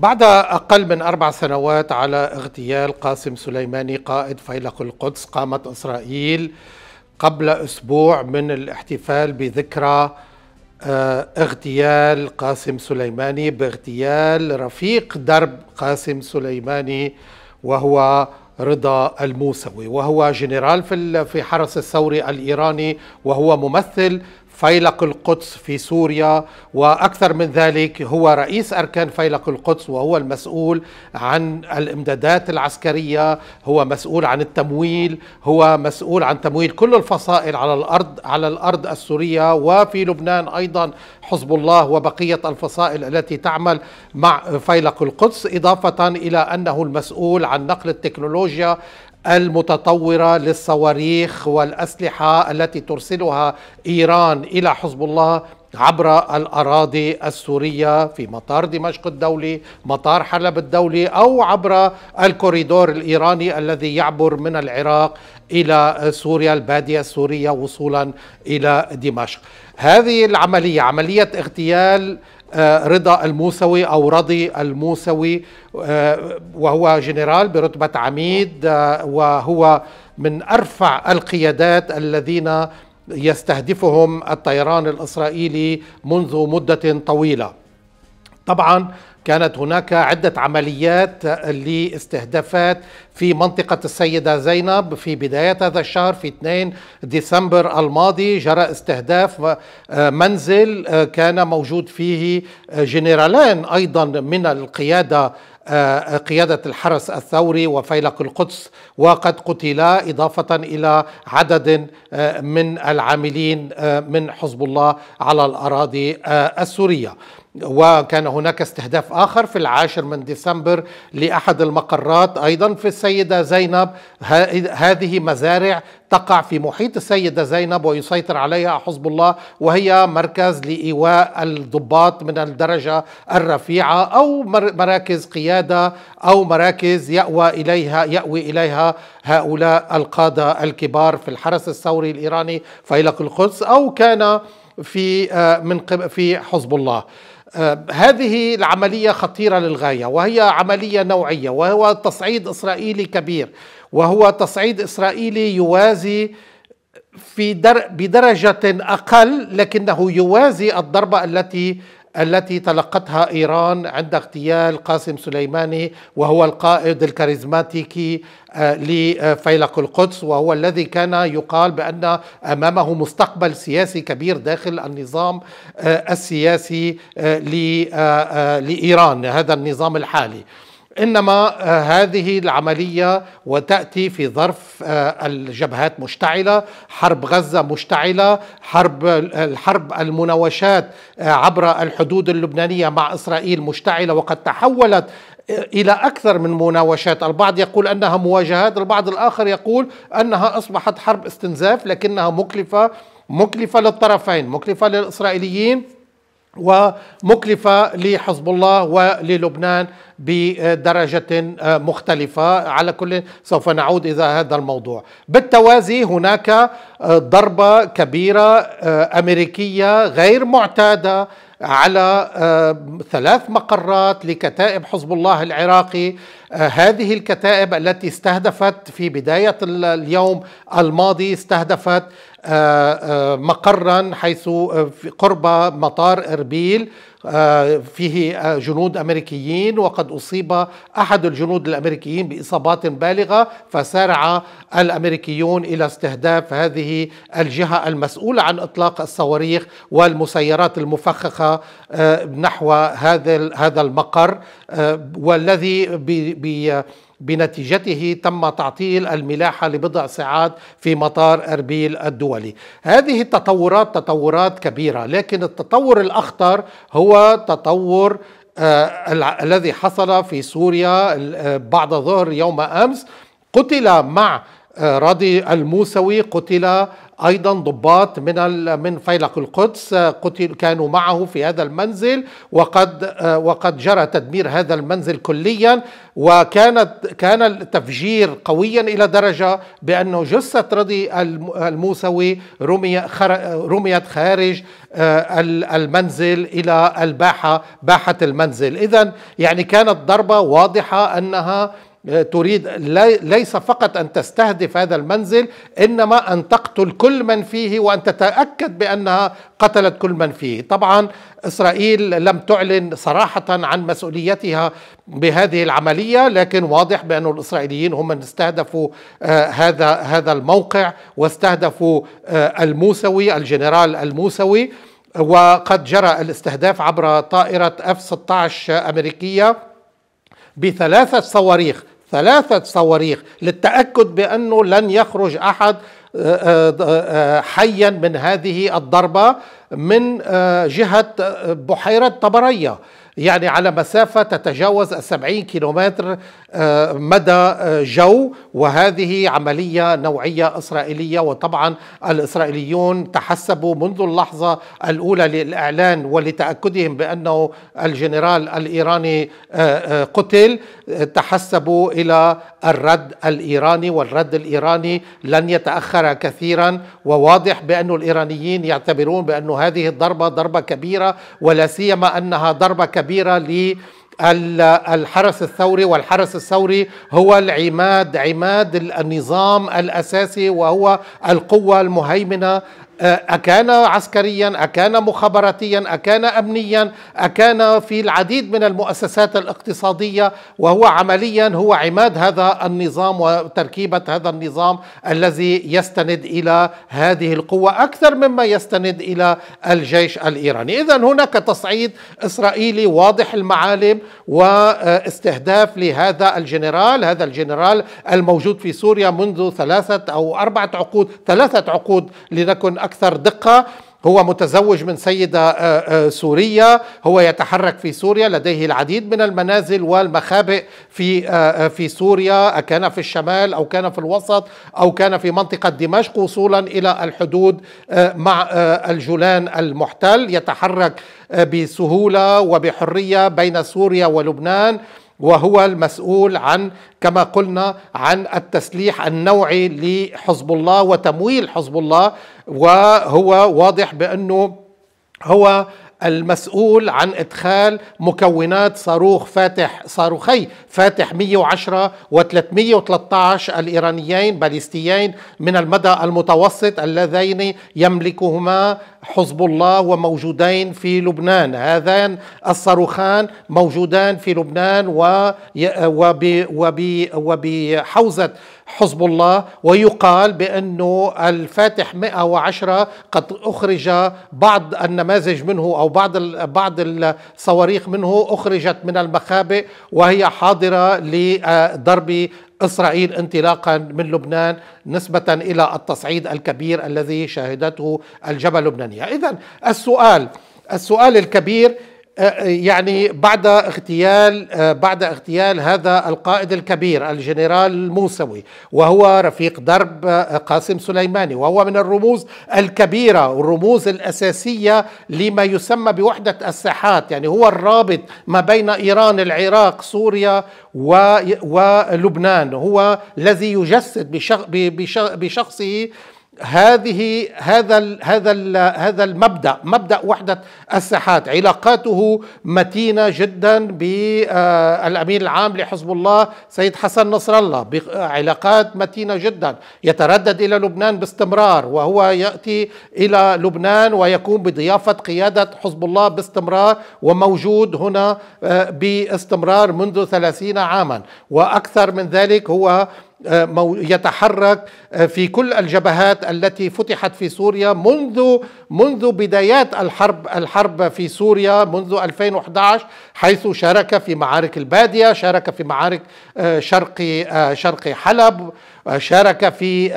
بعد أقل من أربع سنوات على اغتيال قاسم سليماني قائد فيلق القدس قامت إسرائيل قبل أسبوع من الاحتفال بذكرى آه، اغتيال قاسم سليماني باغتيال رفيق درب قاسم سليماني وهو رضا الموسوي وهو جنرال في حرس الثوري الايراني وهو ممثل فيلق القدس في سوريا واكثر من ذلك هو رئيس اركان فيلق القدس وهو المسؤول عن الامدادات العسكريه هو مسؤول عن التمويل هو مسؤول عن تمويل كل الفصائل على الارض على الارض السوريه وفي لبنان ايضا حزب الله وبقيه الفصائل التي تعمل مع فيلق القدس اضافه الى انه المسؤول عن نقل التكنولوجيا المتطوره للصواريخ والاسلحه التي ترسلها ايران الى حزب الله عبر الاراضي السوريه في مطار دمشق الدولي، مطار حلب الدولي او عبر الكوريدور الايراني الذي يعبر من العراق الى سوريا الباديه السوريه وصولا الى دمشق. هذه العمليه عمليه اغتيال آه، رضا الموسوي او رضي الموسوي آه، وهو جنرال برتبه عميد آه، وهو من ارفع القيادات الذين يستهدفهم الطيران الاسرائيلي منذ مده طويله. طبعا كانت هناك عدة عمليات لاستهدافات في منطقة السيدة زينب في بداية هذا الشهر في 2 ديسمبر الماضي جرى استهداف منزل كان موجود فيه جنرالان أيضا من القيادة قيادة الحرس الثوري وفيلق القدس وقد قتلا إضافة إلى عدد من العاملين من حزب الله على الأراضي السورية وكان هناك استهداف آخر في العاشر من ديسمبر لأحد المقرات أيضا في السيدة زينب هذه مزارع تقع في محيط السيدة زينب ويسيطر عليها حزب الله وهي مركز لإيواء الضباط من الدرجة الرفيعة أو مراكز قيادة أو مراكز يأوى إليها يأوي إليها هؤلاء القادة الكبار في الحرس الثوري الإيراني فيلق القدس أو كان في آه، من في حزب الله آه، هذه العملية خطيرة للغاية وهي عملية نوعية وهو تصعيد إسرائيلي كبير وهو تصعيد إسرائيلي يوازي في در بدرجة أقل لكنه يوازي الضربة التي التي تلقتها إيران عند اغتيال قاسم سليماني وهو القائد الكاريزماتيكي آه، لفيلق القدس وهو الذي كان يقال بأن أمامه مستقبل سياسي كبير داخل النظام آه، السياسي آه، لإيران هذا النظام الحالي انما آه، هذه العمليه وتاتي في ظرف آه، الجبهات مشتعله، حرب غزه مشتعله، حرب الحرب المناوشات آه، عبر الحدود اللبنانيه مع اسرائيل مشتعله وقد تحولت الى اكثر من مناوشات، البعض يقول انها مواجهات، البعض الاخر يقول انها اصبحت حرب استنزاف لكنها مكلفه مكلفه للطرفين، مكلفه للاسرائيليين ومكلفة لحزب الله وللبنان بدرجة آه، مختلفة على كل سوف نعود إلى هذا الموضوع بالتوازي هناك آه، ضربة كبيرة آه، أمريكية غير معتادة على ثلاث مقرات لكتائب حزب الله العراقي هذه الكتائب التي استهدفت في بداية اليوم الماضي استهدفت آه، آه، مقرا حيث آه، قرب مطار اربيل فيه جنود امريكيين وقد اصيب احد الجنود الامريكيين باصابات بالغه فسارع الامريكيون الى استهداف هذه الجهه المسؤوله عن اطلاق الصواريخ والمسيرات المفخخه نحو هذا هذا المقر والذي بنتيجته تم تعطيل الملاحة لبضع ساعات في مطار أربيل الدولي هذه التطورات تطورات كبيرة لكن التطور الأخطر هو تطور آه الذي حصل في سوريا آه، بعد ظهر يوم أمس قتل مع آه، راضي الموسوي قتل ايضا ضباط من من فيلق القدس آه، قتل كانوا معه في هذا المنزل وقد آه، وقد جرى تدمير هذا المنزل كليا وكانت كان التفجير قويا الى درجه بانه جثه رضي الموسوي رمي رميت خارج آه، المنزل الى الباحه باحه المنزل اذا يعني كانت ضربه واضحه انها تريد ليس فقط أن تستهدف هذا المنزل إنما أن تقتل كل من فيه وأن تتأكد بأنها قتلت كل من فيه طبعا إسرائيل لم تعلن صراحة عن مسؤوليتها بهذه العملية لكن واضح بأن الإسرائيليين هم من استهدفوا آه، هذا هذا الموقع واستهدفوا آه، الموسوي الجنرال الموسوي وقد جرى الاستهداف عبر طائرة F-16 أمريكية بثلاثة صواريخ ثلاثة صواريخ للتأكد بأنه لن يخرج أحد آه، آه، آه، حيا من هذه الضربة من جهة بحيرة طبرية يعني على مسافة تتجاوز السبعين كيلومتر آه، مدى آه، جو وهذه عملية نوعية إسرائيلية وطبعا الإسرائيليون تحسبوا منذ اللحظة الأولى للإعلان ولتأكدهم بأنه الجنرال الإيراني آه، قتل تحسبوا إلى الرد الإيراني والرد الإيراني لن يتأخر كثيرا وواضح بأن الإيرانيين يعتبرون بأن هذه الضربة ضربة كبيرة ولا سيما أنها ضربة كبيرة كبيرة ل الحرس الثوري والحرس الثوري هو العماد عماد النظام الاساسي وهو القوه المهيمنه أكان عسكريا أكان مخابراتيا أكان أمنيا أكان في العديد من المؤسسات الاقتصادية وهو عمليا هو عماد هذا النظام وتركيبة هذا النظام الذي يستند إلى هذه القوة أكثر مما يستند إلى الجيش الإيراني إذا هناك تصعيد إسرائيلي واضح المعالم واستهداف لهذا الجنرال هذا الجنرال الموجود في سوريا منذ ثلاثة أو أربعة عقود ثلاثة عقود لنكن أكثر أكثر دقة هو متزوج من سيدة آه، آه، سورية هو يتحرك في سوريا لديه العديد من المنازل والمخابئ في آه، في سوريا كان في الشمال أو كان في الوسط أو كان في منطقة دمشق وصولا إلى الحدود مع الجولان المحتل يتحرك بسهولة وبحرية بين سوريا ولبنان وهو المسؤول عن كما قلنا عن التسليح النوعي لحزب الله وتمويل حزب الله وهو واضح بانه هو المسؤول عن ادخال مكونات صاروخ فاتح صاروخي فاتح 110 و313 الايرانيين باليستيين من المدى المتوسط اللذين يملكهما حزب الله وموجودين في لبنان هذان الصاروخان موجودان في لبنان وبحوزة حزب الله ويقال بأنه الفاتح 110 قد أخرج بعض النماذج منه أو بعض بعض الصواريخ منه أخرجت من المخابئ وهي حاضرة لضرب إسرائيل انطلاقا من لبنان نسبة إلى التصعيد الكبير الذي شهدته الجبهة اللبنانية إذا السؤال السؤال الكبير آه، آه، يعني بعد اغتيال آه، بعد اغتيال هذا القائد الكبير الجنرال الموسوي وهو رفيق درب قاسم سليماني وهو من الرموز الكبيره والرموز الاساسيه لما يسمى بوحده الساحات يعني هو الرابط ما بين ايران العراق سوريا ولبنان هو الذي يجسد بشخصه هذه هذا ال هذا ال هذا المبدا مبدا وحده الساحات علاقاته متينه جدا بالامين آه، العام لحزب الله سيد حسن نصر الله آه، علاقات متينه جدا يتردد الى لبنان باستمرار وهو ياتي الى لبنان ويكون بضيافه قياده حزب الله باستمرار وموجود هنا آه، باستمرار منذ ثلاثين عاما واكثر من ذلك هو آه، يتحرك آه، في كل الجبهات التي فتحت في سوريا منذ منذ بدايات الحرب الحرب في سوريا منذ 2011 حيث شارك في معارك الباديه، شارك في معارك آه، شرق شرق حلب، شارك في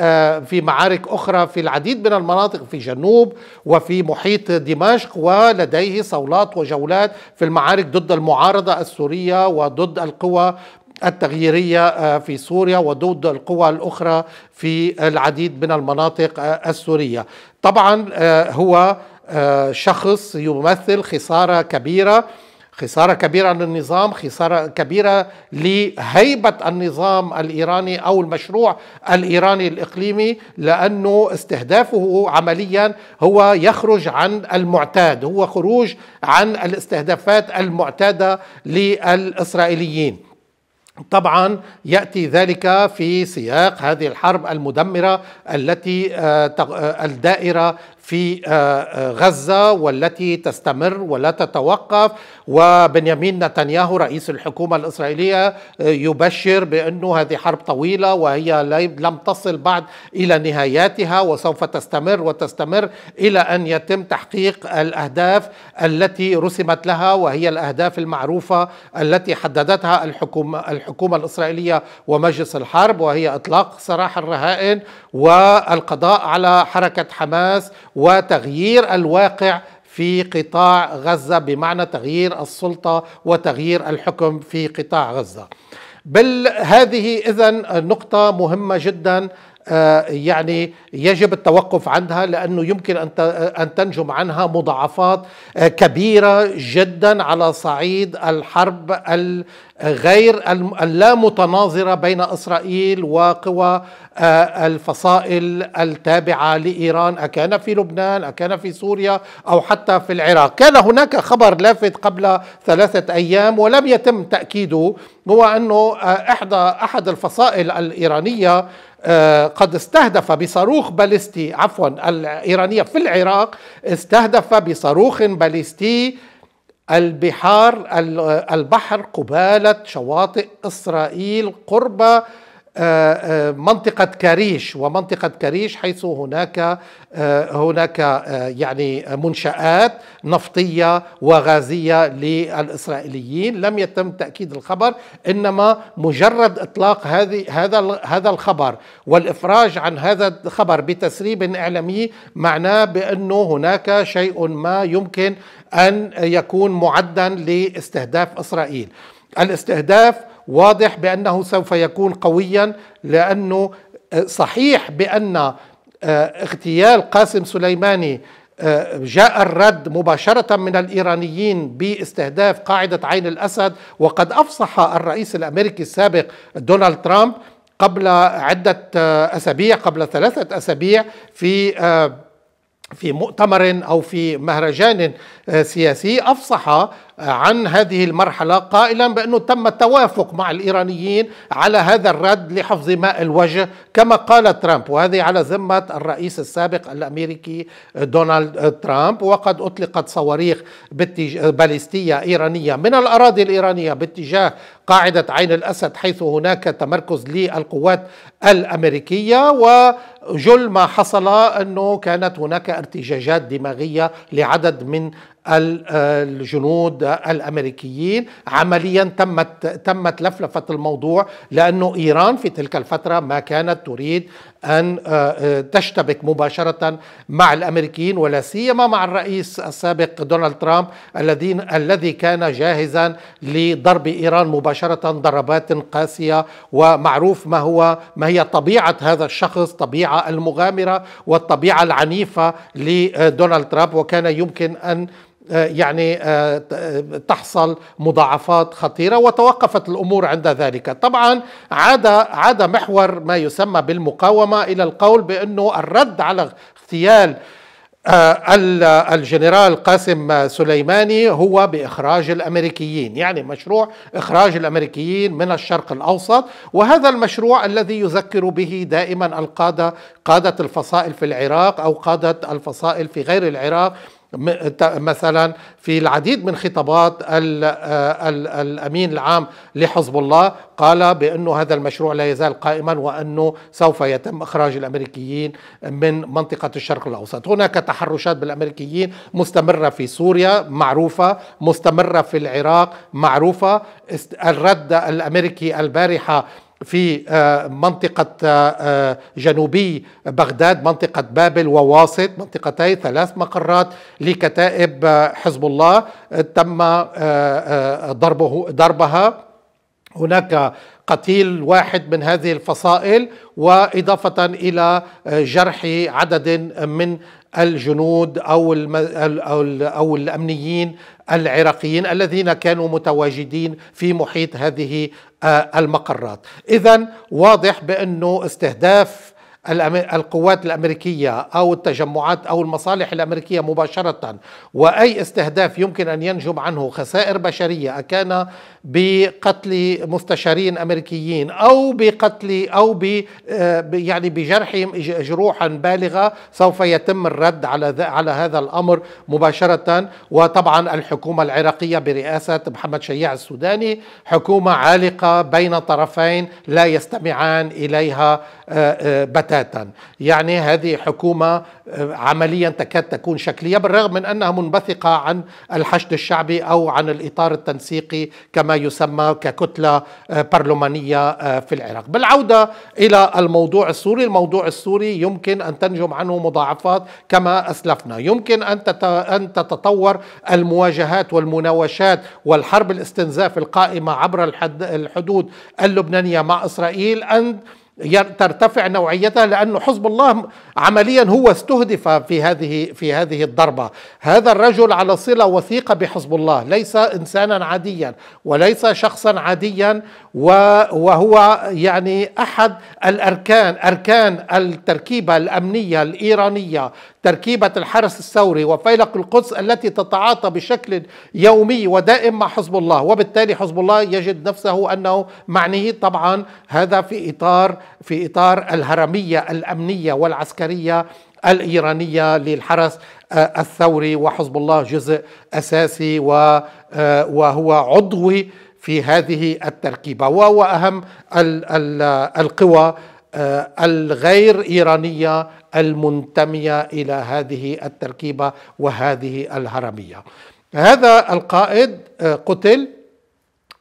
في معارك اخرى في العديد من المناطق في جنوب وفي محيط دمشق ولديه صولات وجولات في المعارك ضد المعارضه السوريه وضد القوى التغييرية آه، في سوريا وضد القوى الأخرى في العديد من المناطق آه، السورية طبعا آه، هو شخص يمثل خسارة كبيرة خسارة كبيرة للنظام خسارة كبيرة لهيبة النظام الإيراني أو المشروع الإيراني الإقليمي لأنه استهدافه عمليا هو يخرج عن المعتاد هو خروج عن الاستهدافات المعتادة للإسرائيليين طبعا ياتي ذلك في سياق هذه الحرب المدمره التي آه، آه، الدائره في آه، آه، غزة والتي تستمر ولا تتوقف وبنيامين نتنياهو رئيس الحكومة الإسرائيلية آه، يبشر بأنه هذه حرب طويلة وهي لم تصل بعد إلى نهاياتها وسوف تستمر وتستمر إلى أن يتم تحقيق الأهداف التي رسمت لها وهي الأهداف المعروفة التي حددتها الحكومة, الحكومة الإسرائيلية ومجلس الحرب وهي إطلاق سراح الرهائن والقضاء على حركه حماس وتغيير الواقع في قطاع غزه بمعنى تغيير السلطه وتغيير الحكم في قطاع غزه. بل هذه اذا نقطه مهمه جدا آه، يعني يجب التوقف عندها لانه يمكن ان ان تنجم عنها مضاعفات آه، كبيره جدا على صعيد الحرب الغير اللامتناظره بين اسرائيل وقوى آه، الفصائل التابعه لايران اكان في لبنان اكان في سوريا او حتى في العراق كان هناك خبر لافت قبل ثلاثه ايام ولم يتم تاكيده هو انه احدى احد الفصائل الايرانيه آه، قد استهدف بصاروخ باليستي عفوا الإيرانية في العراق استهدف بصاروخ باليستي البحار البحر قبالة شواطئ إسرائيل قرب آه، آه، منطقة كاريش ومنطقة كاريش حيث هناك آه، هناك يعني منشآت نفطية وغازية للإسرائيليين لم يتم تأكيد الخبر إنما مجرد إطلاق هذه هذا هذا الخبر والإفراج عن هذا الخبر بتسريب إعلامي معناه بأنه هناك شيء ما يمكن أن يكون معدا لاستهداف إسرائيل الاستهداف واضح بأنه سوف يكون قويا لأنه آه، صحيح بأن آه، اغتيال قاسم سليماني آه، جاء الرد مباشرة من الإيرانيين باستهداف قاعدة عين الأسد وقد أفصح الرئيس الأمريكي السابق دونالد ترامب قبل عدة أسابيع قبل ثلاثة أسابيع في في مؤتمر أو في مهرجان سياسي أفصح عن هذه المرحلة قائلا بأنه تم التوافق مع الإيرانيين على هذا الرد لحفظ ماء الوجه كما قال ترامب وهذه على ذمة الرئيس السابق الأمريكي دونالد ترامب وقد أطلقت صواريخ باليستية إيرانية من الأراضي الإيرانية باتجاه قاعدة عين الأسد حيث هناك تمركز للقوات الأمريكية وجل ما حصل أنه كانت هناك ارتجاجات دماغية لعدد من الجنود الامريكيين عمليا تمت تمت لفلفه الموضوع لانه ايران في تلك الفتره ما كانت تريد ان آه، آه، تشتبك مباشره مع الامريكيين ولا سيما مع الرئيس السابق دونالد ترامب الذي الذي كان جاهزا لضرب ايران مباشره ضربات قاسيه ومعروف ما هو ما هي طبيعه هذا الشخص طبيعه المغامره والطبيعه العنيفه لدونالد ترامب وكان يمكن ان آه، يعني آه، آه، تحصل مضاعفات خطيره وتوقفت الامور عند ذلك طبعا عاد عاد محور ما يسمى بالمقاومه الى القول بانه الرد على اغتيال الجنرال قاسم سليماني هو باخراج الامريكيين، يعني مشروع اخراج الامريكيين من الشرق الاوسط، وهذا المشروع الذي يذكر به دائما القاده قاده الفصائل في العراق او قاده الفصائل في غير العراق مثلا في العديد من خطابات آه، الامين العام لحزب الله قال بانه هذا المشروع لا يزال قائما وانه سوف يتم اخراج الامريكيين من منطقه الشرق الاوسط، هناك تحرشات بالامريكيين مستمره في سوريا معروفه، مستمره في العراق معروفه، الرد الامريكي البارحه في آه، منطقة آه، آه، جنوبي بغداد منطقة بابل وواسط منطقتي ثلاث مقرات لكتائب حزب الله تم ضربه ضربها هناك قتيل واحد من هذه الفصائل واضافه الى جرح عدد من الجنود او او الامنيين العراقيين الذين كانوا متواجدين في محيط هذه آه، المقرات اذا واضح بانه استهداف القوات الامريكيه او التجمعات او المصالح الامريكيه مباشره واي استهداف يمكن ان ينجم عنه خسائر بشريه اكان بقتل مستشارين امريكيين او بقتل او ب آه، يعني بجرح جروحا بالغه سوف يتم الرد على على هذا الامر مباشره وطبعا الحكومه العراقيه برئاسه محمد شيع السوداني حكومه عالقه بين طرفين لا يستمعان اليها آه، آه، بتاتا بتاتا يعني هذه حكومة آه، عمليا تكاد تكون شكلية بالرغم من أنها منبثقة عن الحشد الشعبي أو عن الإطار التنسيقي كما يسمى ككتلة آه، برلمانية آه، في العراق بالعودة إلى الموضوع السوري الموضوع السوري يمكن أن تنجم عنه مضاعفات كما أسلفنا يمكن أن تتطور المواجهات والمناوشات والحرب الاستنزاف القائمة عبر الحدود اللبنانية مع إسرائيل أن ترتفع نوعيتها لأن حزب الله عمليا هو استهدف في هذه في هذه الضربة هذا الرجل على صلة وثيقة بحزب الله ليس إنسانا عاديا وليس شخصا عاديا وهو يعني أحد الأركان أركان التركيبة الأمنية الإيرانية تركيبة الحرس الثوري وفيلق القدس التي تتعاطى بشكل يومي ودائم مع حزب الله وبالتالي حزب الله يجد نفسه أنه معنيه طبعا هذا في إطار في إطار الهرمية الأمنية والعسكرية الإيرانية للحرس آه، الثوري وحزب الله جزء أساسي آه، وهو عضوي في هذه التركيبة وهو أهم القوى آه، الغير ايرانيه المنتميه الى هذه التركيبه وهذه الهرميه. هذا القائد آه، قتل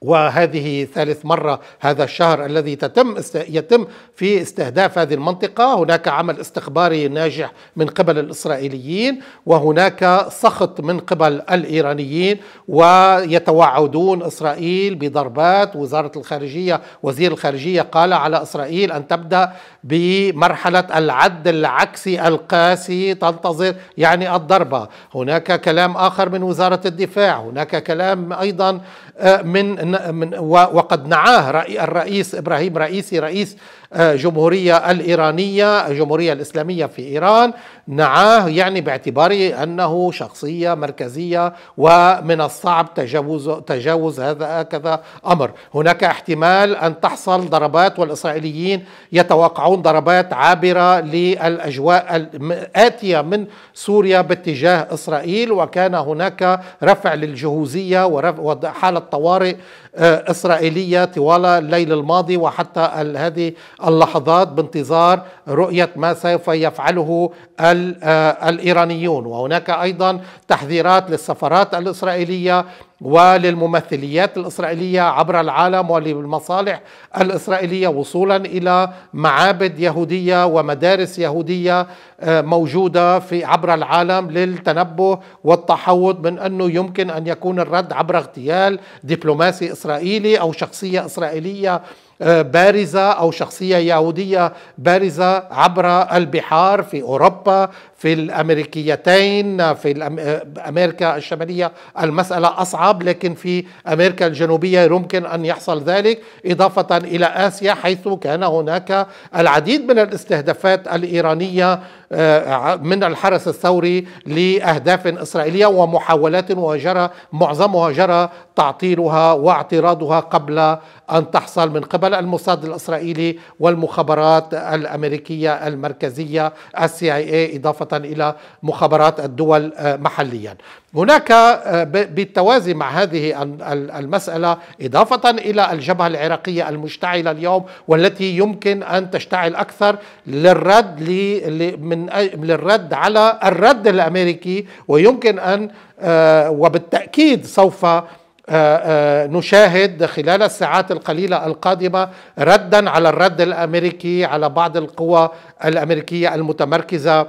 وهذه ثالث مرة هذا الشهر الذي تتم يتم في استهداف هذه المنطقة هناك عمل استخباري ناجح من قبل الإسرائيليين وهناك سخط من قبل الإيرانيين ويتوعدون إسرائيل بضربات وزارة الخارجية وزير الخارجية قال على إسرائيل أن تبدأ بمرحلة العد العكسي القاسي تنتظر يعني الضربة هناك كلام آخر من وزارة الدفاع هناك كلام أيضا آه، من, من وقد نعاه الرئيس إبراهيم رئيسي رئيس الجمهورية الإيرانية الجمهورية الإسلامية في إيران نعاه يعني باعتباره أنه شخصية مركزية ومن الصعب تجاوز, تجاوز هذا هكذا أمر هناك احتمال أن تحصل ضربات والإسرائيليين يتوقعون ضربات عابرة للأجواء الآتية من سوريا باتجاه إسرائيل وكان هناك رفع للجهوزية وحالة طوارئ آه، إسرائيلية طوال الليل الماضي وحتى هذه اللحظات بانتظار رؤية ما سوف يفعله آه، الإيرانيون وهناك أيضا تحذيرات للسفارات الإسرائيلية وللممثليات الإسرائيلية عبر العالم وللمصالح الإسرائيلية وصولا إلى معابد يهودية ومدارس يهودية آه، موجودة في عبر العالم للتنبه والتحوط من أنه يمكن أن يكون الرد عبر اغتيال دبلوماسي إسرائيلي أو شخصية إسرائيلية آه، بارزة أو شخصية يهودية بارزة عبر البحار في أوروبا في الامريكيتين في آه، امريكا الشماليه المساله اصعب لكن في امريكا الجنوبيه يمكن ان يحصل ذلك اضافه الى اسيا حيث كان هناك العديد من الاستهدافات الايرانيه آه، من الحرس الثوري لاهداف اسرائيليه ومحاولات وجرى معظمها جرى تعطيلها واعتراضها قبل ان تحصل من قبل الموساد الاسرائيلي والمخابرات الامريكيه المركزيه السي اي اضافه إلى مخابرات الدول آه، محليا هناك آه، بالتوازي مع هذه المسألة إضافة إلى الجبهة العراقية المشتعلة اليوم والتي يمكن أن تشتعل أكثر للرد من للرد على الرد الأمريكي ويمكن أن آه، وبالتأكيد سوف نشاهد خلال الساعات القليله القادمه ردا على الرد الامريكي على بعض القوى الامريكيه المتمركزه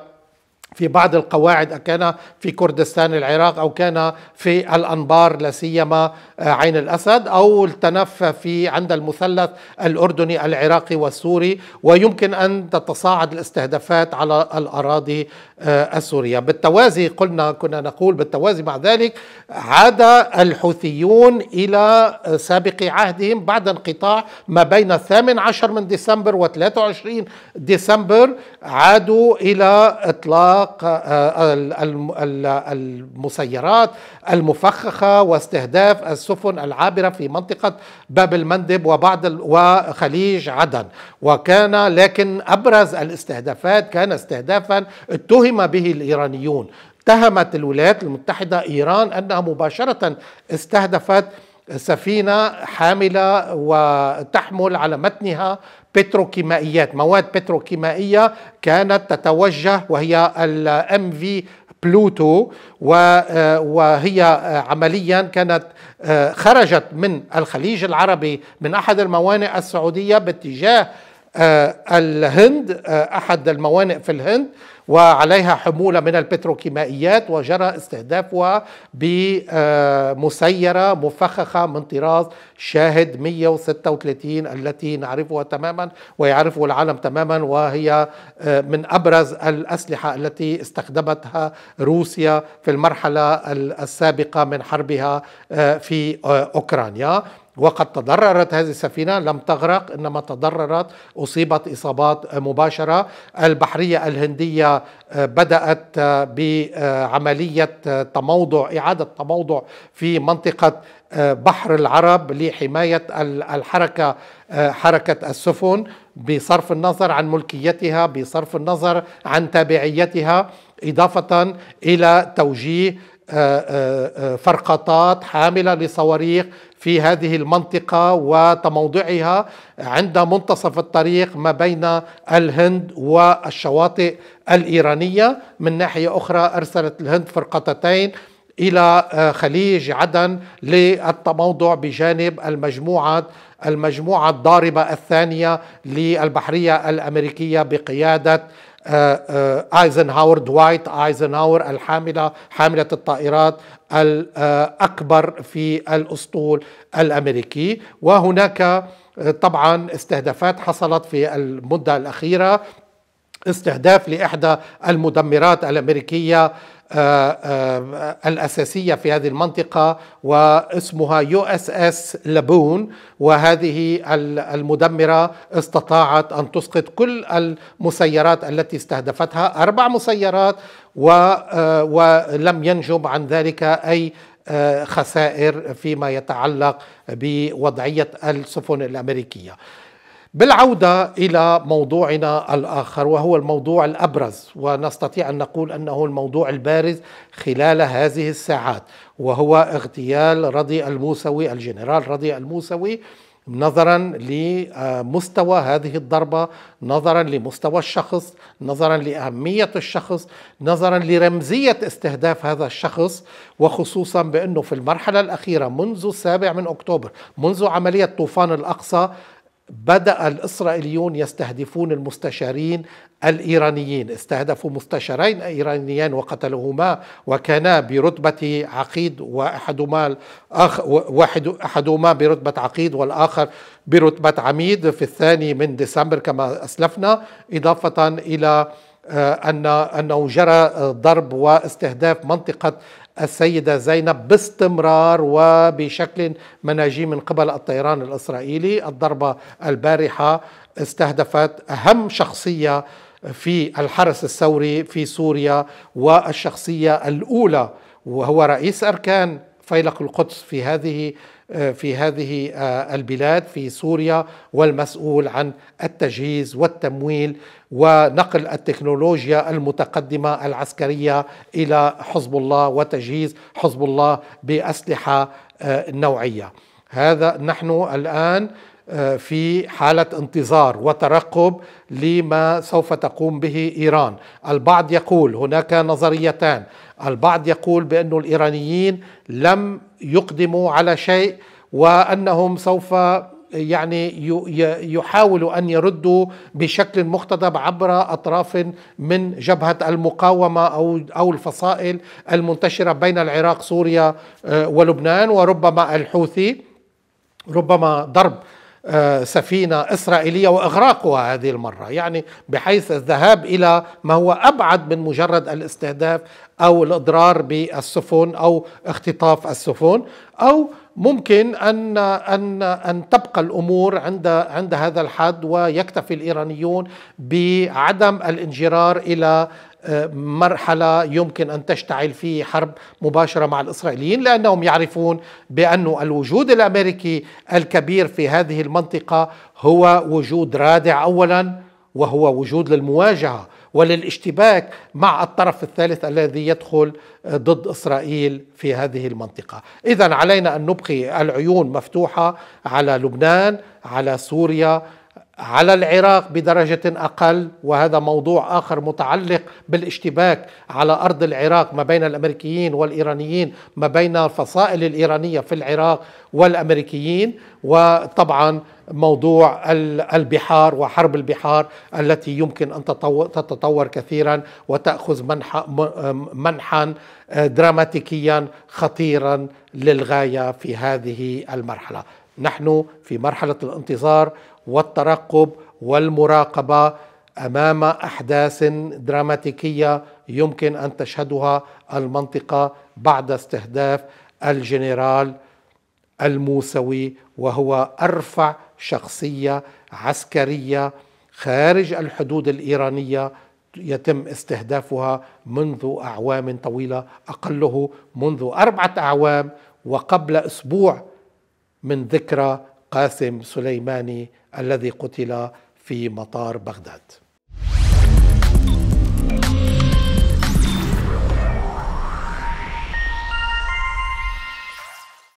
في بعض القواعد كان في كردستان العراق او كان في الانبار لا سيما آه، عين الاسد او التنف في عند المثلث الاردني العراقي والسوري ويمكن ان تتصاعد الاستهدافات على الاراضي آه، السوريه بالتوازي قلنا كنا نقول بالتوازي مع ذلك عاد الحوثيون الى آه، سابق عهدهم بعد انقطاع ما بين الثامن عشر من ديسمبر و23 ديسمبر عادوا الى اطلاق اطلاق آه، المسيرات المفخخه واستهداف السفن العابره في منطقه باب المندب وبعض وخليج عدن وكان لكن ابرز الاستهدافات كان استهدافا اتهم به الايرانيون اتهمت الولايات المتحده ايران انها مباشره استهدفت سفينة حاملة وتحمل على متنها بتروكيمائيات مواد بتروكيمائية كانت تتوجه وهي الام في بلوتو وهي عمليا كانت خرجت من الخليج العربي من احد الموانئ السعوديه باتجاه الهند احد الموانئ في الهند وعليها حمولة من البتروكيمائيات وجرى استهدافها بمسيرة مفخخة من طراز شاهد 136 التي نعرفها تماما ويعرفه العالم تماما وهي آه، من أبرز الأسلحة التي استخدمتها روسيا في المرحلة السابقة من حربها آه، في آه، أوكرانيا وقد تضررت هذه السفينة لم تغرق إنما تضررت أصيبت إصابات مباشرة البحرية الهندية آه، بدأت آه، بعملية آه، تموضع إعادة تموضع في منطقة بحر العرب لحماية الحركة حركة السفن بصرف النظر عن ملكيتها بصرف النظر عن تابعيتها إضافة إلى توجيه آه، آه، آه، فرقطات حاملة لصواريخ في هذه المنطقة وتموضعها عند منتصف الطريق ما بين الهند والشواطئ الإيرانية من ناحية أخرى أرسلت الهند فرقطتين إلى خليج عدن للتموضع بجانب المجموعة المجموعة الضاربة الثانية للبحرية الأمريكية بقيادة ايزنهاور دوايت ايزنهاور الحامله حامله الطائرات الاكبر في الاسطول الامريكي وهناك آه، طبعا استهدافات حصلت في المده الاخيره استهداف لاحدى المدمرات الامريكيه آه، آه، الأساسية في هذه المنطقة واسمها يو اس اس لابون وهذه المدمرة استطاعت أن تسقط كل المسيرات التي استهدفتها أربع مسيرات آه، ولم ينجب عن ذلك أي خسائر فيما يتعلق بوضعية السفن الأمريكية بالعوده الى موضوعنا الاخر وهو الموضوع الابرز ونستطيع ان نقول انه الموضوع البارز خلال هذه الساعات وهو اغتيال رضي الموسوي الجنرال رضي الموسوي نظرا لمستوى هذه الضربه نظرا لمستوى الشخص نظرا لاهميه الشخص نظرا لرمزيه استهداف هذا الشخص وخصوصا بانه في المرحله الاخيره منذ السابع من اكتوبر منذ عمليه طوفان الاقصى بدأ الإسرائيليون يستهدفون المستشارين الإيرانيين استهدفوا مستشارين إيرانيين وقتلوهما وكانا برتبة عقيد وأحدهما أخ واحد أحدهما برتبة عقيد والآخر برتبة عميد في الثاني من ديسمبر كما أسلفنا إضافة إلى آه، أن أنه جرى ضرب واستهداف منطقة السيدة زينب باستمرار وبشكل مناجي من قبل الطيران الإسرائيلي الضربة البارحة استهدفت أهم شخصية في الحرس الثوري في سوريا والشخصية الأولى وهو رئيس أركان فيلق القدس في هذه في هذه آه، البلاد في سوريا والمسؤول عن التجهيز والتمويل ونقل التكنولوجيا المتقدمه العسكريه الى حزب الله وتجهيز حزب الله باسلحه آه، نوعيه. هذا نحن الان آه، في حالة انتظار وترقب لما سوف تقوم به إيران البعض يقول هناك نظريتان البعض يقول بأن الإيرانيين لم يقدموا على شيء وانهم سوف يعني يحاولوا ان يردوا بشكل مقتضب عبر اطراف من جبهه المقاومه او او الفصائل المنتشره بين العراق سوريا آه، ولبنان وربما الحوثي ربما ضرب آه، سفينه اسرائيليه واغراقها هذه المره يعني بحيث الذهاب الى ما هو ابعد من مجرد الاستهداف او الاضرار بالسفن او اختطاف السفن او ممكن ان ان ان تبقى الامور عند عند هذا الحد ويكتفي الايرانيون بعدم الانجرار الى آه، مرحلة يمكن أن تشتعل فيه حرب مباشرة مع الإسرائيليين لأنهم يعرفون بأن الوجود الأمريكي الكبير في هذه المنطقة هو وجود رادع أولا وهو وجود للمواجهة وللاشتباك مع الطرف الثالث الذي يدخل ضد اسرائيل في هذه المنطقه. اذا علينا ان نبقي العيون مفتوحه على لبنان، على سوريا، على العراق بدرجة أقل وهذا موضوع آخر متعلق بالاشتباك على أرض العراق ما بين الأمريكيين والإيرانيين ما بين الفصائل الإيرانية في العراق والأمريكيين وطبعا موضوع البحار وحرب البحار التي يمكن أن تتطور كثيرا وتأخذ منحا, منحا آه، دراماتيكيا خطيرا للغاية في هذه المرحلة نحن في مرحلة الانتظار والترقب والمراقبه امام احداث دراماتيكيه يمكن ان تشهدها المنطقه بعد استهداف الجنرال الموسوي وهو ارفع شخصيه عسكريه خارج الحدود الايرانيه يتم استهدافها منذ اعوام طويله اقله منذ اربعه اعوام وقبل اسبوع من ذكرى قاسم سليماني الذي قتل في مطار بغداد